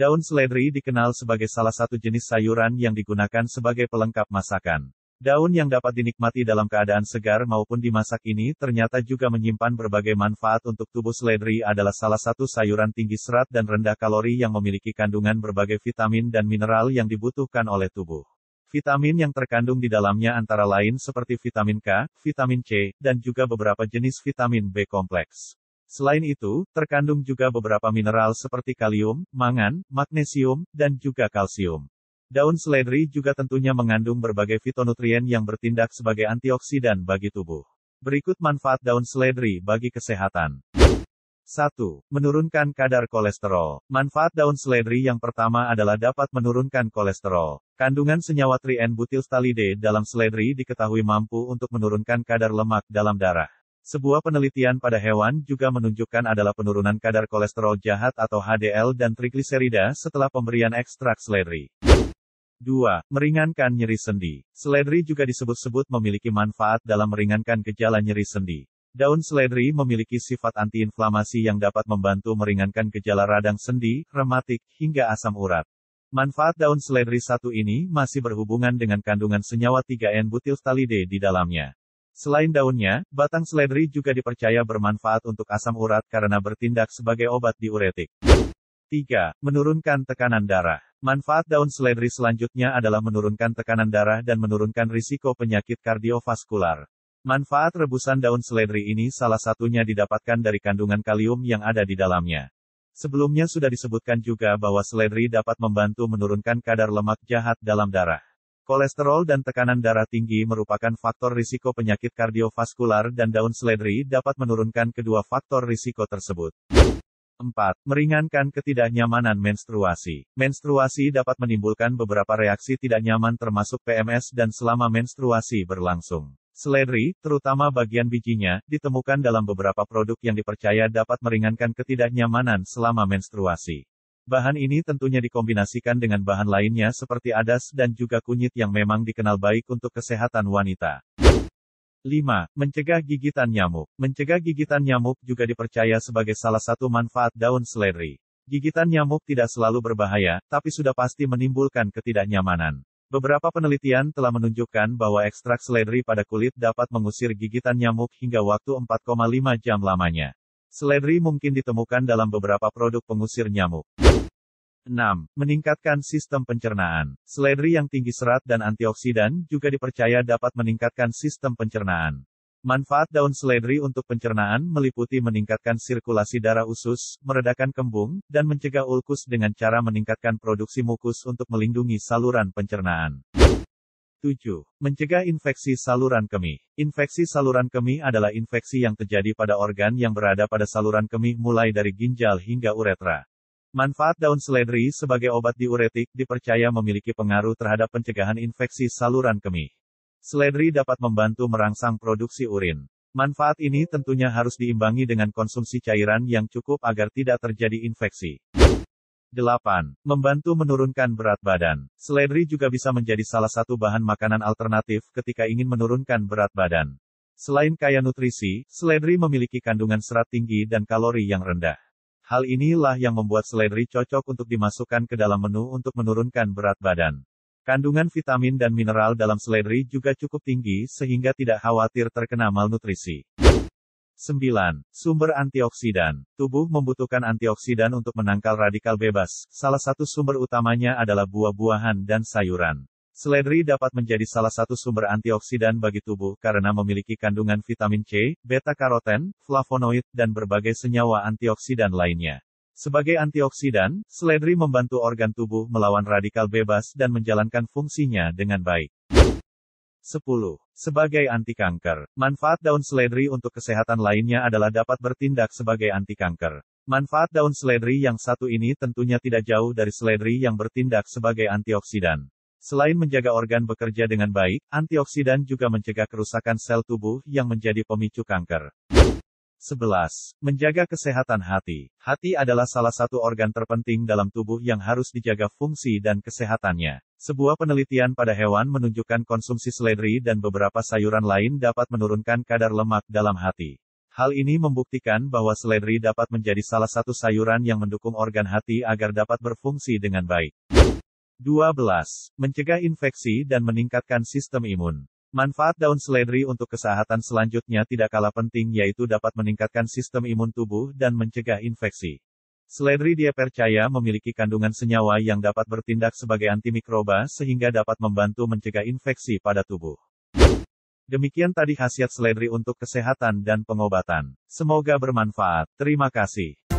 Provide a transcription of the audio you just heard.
Daun seledri dikenal sebagai salah satu jenis sayuran yang digunakan sebagai pelengkap masakan. Daun yang dapat dinikmati dalam keadaan segar maupun dimasak ini ternyata juga menyimpan berbagai manfaat untuk tubuh seledri adalah salah satu sayuran tinggi serat dan rendah kalori yang memiliki kandungan berbagai vitamin dan mineral yang dibutuhkan oleh tubuh. Vitamin yang terkandung di dalamnya antara lain seperti vitamin K, vitamin C, dan juga beberapa jenis vitamin B kompleks. Selain itu, terkandung juga beberapa mineral seperti kalium, mangan, magnesium, dan juga kalsium. Daun seledri juga tentunya mengandung berbagai fitonutrien yang bertindak sebagai antioksidan bagi tubuh. Berikut manfaat daun seledri bagi kesehatan. 1. Menurunkan kadar kolesterol. Manfaat daun seledri yang pertama adalah dapat menurunkan kolesterol. Kandungan senyawa trien butilstalide dalam seledri diketahui mampu untuk menurunkan kadar lemak dalam darah. Sebuah penelitian pada hewan juga menunjukkan adalah penurunan kadar kolesterol jahat atau HDL dan trigliserida setelah pemberian ekstrak seledri. 2. Meringankan nyeri sendi. Seledri juga disebut-sebut memiliki manfaat dalam meringankan gejala nyeri sendi. Daun seledri memiliki sifat antiinflamasi yang dapat membantu meringankan gejala radang sendi, rematik, hingga asam urat. Manfaat daun seledri satu ini masih berhubungan dengan kandungan senyawa 3N butilstalide di dalamnya. Selain daunnya, batang seledri juga dipercaya bermanfaat untuk asam urat karena bertindak sebagai obat diuretik. 3. Menurunkan tekanan darah. Manfaat daun seledri selanjutnya adalah menurunkan tekanan darah dan menurunkan risiko penyakit kardiovaskular. Manfaat rebusan daun seledri ini salah satunya didapatkan dari kandungan kalium yang ada di dalamnya. Sebelumnya sudah disebutkan juga bahwa seledri dapat membantu menurunkan kadar lemak jahat dalam darah. Kolesterol dan tekanan darah tinggi merupakan faktor risiko penyakit kardiovaskular dan daun seledri dapat menurunkan kedua faktor risiko tersebut. 4. Meringankan ketidaknyamanan menstruasi. Menstruasi dapat menimbulkan beberapa reaksi tidak nyaman termasuk PMS dan selama menstruasi berlangsung. Seledri, terutama bagian bijinya, ditemukan dalam beberapa produk yang dipercaya dapat meringankan ketidaknyamanan selama menstruasi. Bahan ini tentunya dikombinasikan dengan bahan lainnya seperti adas dan juga kunyit yang memang dikenal baik untuk kesehatan wanita. 5. Mencegah gigitan nyamuk. Mencegah gigitan nyamuk juga dipercaya sebagai salah satu manfaat daun seledri. Gigitan nyamuk tidak selalu berbahaya, tapi sudah pasti menimbulkan ketidaknyamanan. Beberapa penelitian telah menunjukkan bahwa ekstrak seledri pada kulit dapat mengusir gigitan nyamuk hingga waktu 4,5 jam lamanya. Seledri mungkin ditemukan dalam beberapa produk pengusir nyamuk. 6. Meningkatkan sistem pencernaan. Seledri yang tinggi serat dan antioksidan juga dipercaya dapat meningkatkan sistem pencernaan. Manfaat daun seledri untuk pencernaan meliputi meningkatkan sirkulasi darah usus, meredakan kembung, dan mencegah ulkus dengan cara meningkatkan produksi mukus untuk melindungi saluran pencernaan. 7. Mencegah infeksi saluran kemih. Infeksi saluran kemih adalah infeksi yang terjadi pada organ yang berada pada saluran kemih mulai dari ginjal hingga uretra. Manfaat daun seledri sebagai obat diuretik dipercaya memiliki pengaruh terhadap pencegahan infeksi saluran kemih. Seledri dapat membantu merangsang produksi urin. Manfaat ini tentunya harus diimbangi dengan konsumsi cairan yang cukup agar tidak terjadi infeksi. 8. Membantu menurunkan berat badan. Seledri juga bisa menjadi salah satu bahan makanan alternatif ketika ingin menurunkan berat badan. Selain kaya nutrisi, seledri memiliki kandungan serat tinggi dan kalori yang rendah. Hal inilah yang membuat seledri cocok untuk dimasukkan ke dalam menu untuk menurunkan berat badan. Kandungan vitamin dan mineral dalam seledri juga cukup tinggi sehingga tidak khawatir terkena malnutrisi. 9. Sumber antioksidan. Tubuh membutuhkan antioksidan untuk menangkal radikal bebas. Salah satu sumber utamanya adalah buah-buahan dan sayuran. Seledri dapat menjadi salah satu sumber antioksidan bagi tubuh karena memiliki kandungan vitamin C, beta-karoten, flavonoid, dan berbagai senyawa antioksidan lainnya. Sebagai antioksidan, seledri membantu organ tubuh melawan radikal bebas dan menjalankan fungsinya dengan baik. 10. Sebagai anti kanker, manfaat daun seledri untuk kesehatan lainnya adalah dapat bertindak sebagai anti kanker. Manfaat daun seledri yang satu ini tentunya tidak jauh dari seledri yang bertindak sebagai antioksidan. Selain menjaga organ bekerja dengan baik, antioksidan juga mencegah kerusakan sel tubuh yang menjadi pemicu kanker. 11. Menjaga kesehatan hati. Hati adalah salah satu organ terpenting dalam tubuh yang harus dijaga fungsi dan kesehatannya. Sebuah penelitian pada hewan menunjukkan konsumsi seledri dan beberapa sayuran lain dapat menurunkan kadar lemak dalam hati. Hal ini membuktikan bahwa seledri dapat menjadi salah satu sayuran yang mendukung organ hati agar dapat berfungsi dengan baik. 12. Mencegah infeksi dan meningkatkan sistem imun. Manfaat daun seledri untuk kesehatan selanjutnya tidak kalah penting yaitu dapat meningkatkan sistem imun tubuh dan mencegah infeksi. Seledri dia percaya memiliki kandungan senyawa yang dapat bertindak sebagai antimikroba sehingga dapat membantu mencegah infeksi pada tubuh. Demikian tadi khasiat seledri untuk kesehatan dan pengobatan. Semoga bermanfaat. Terima kasih.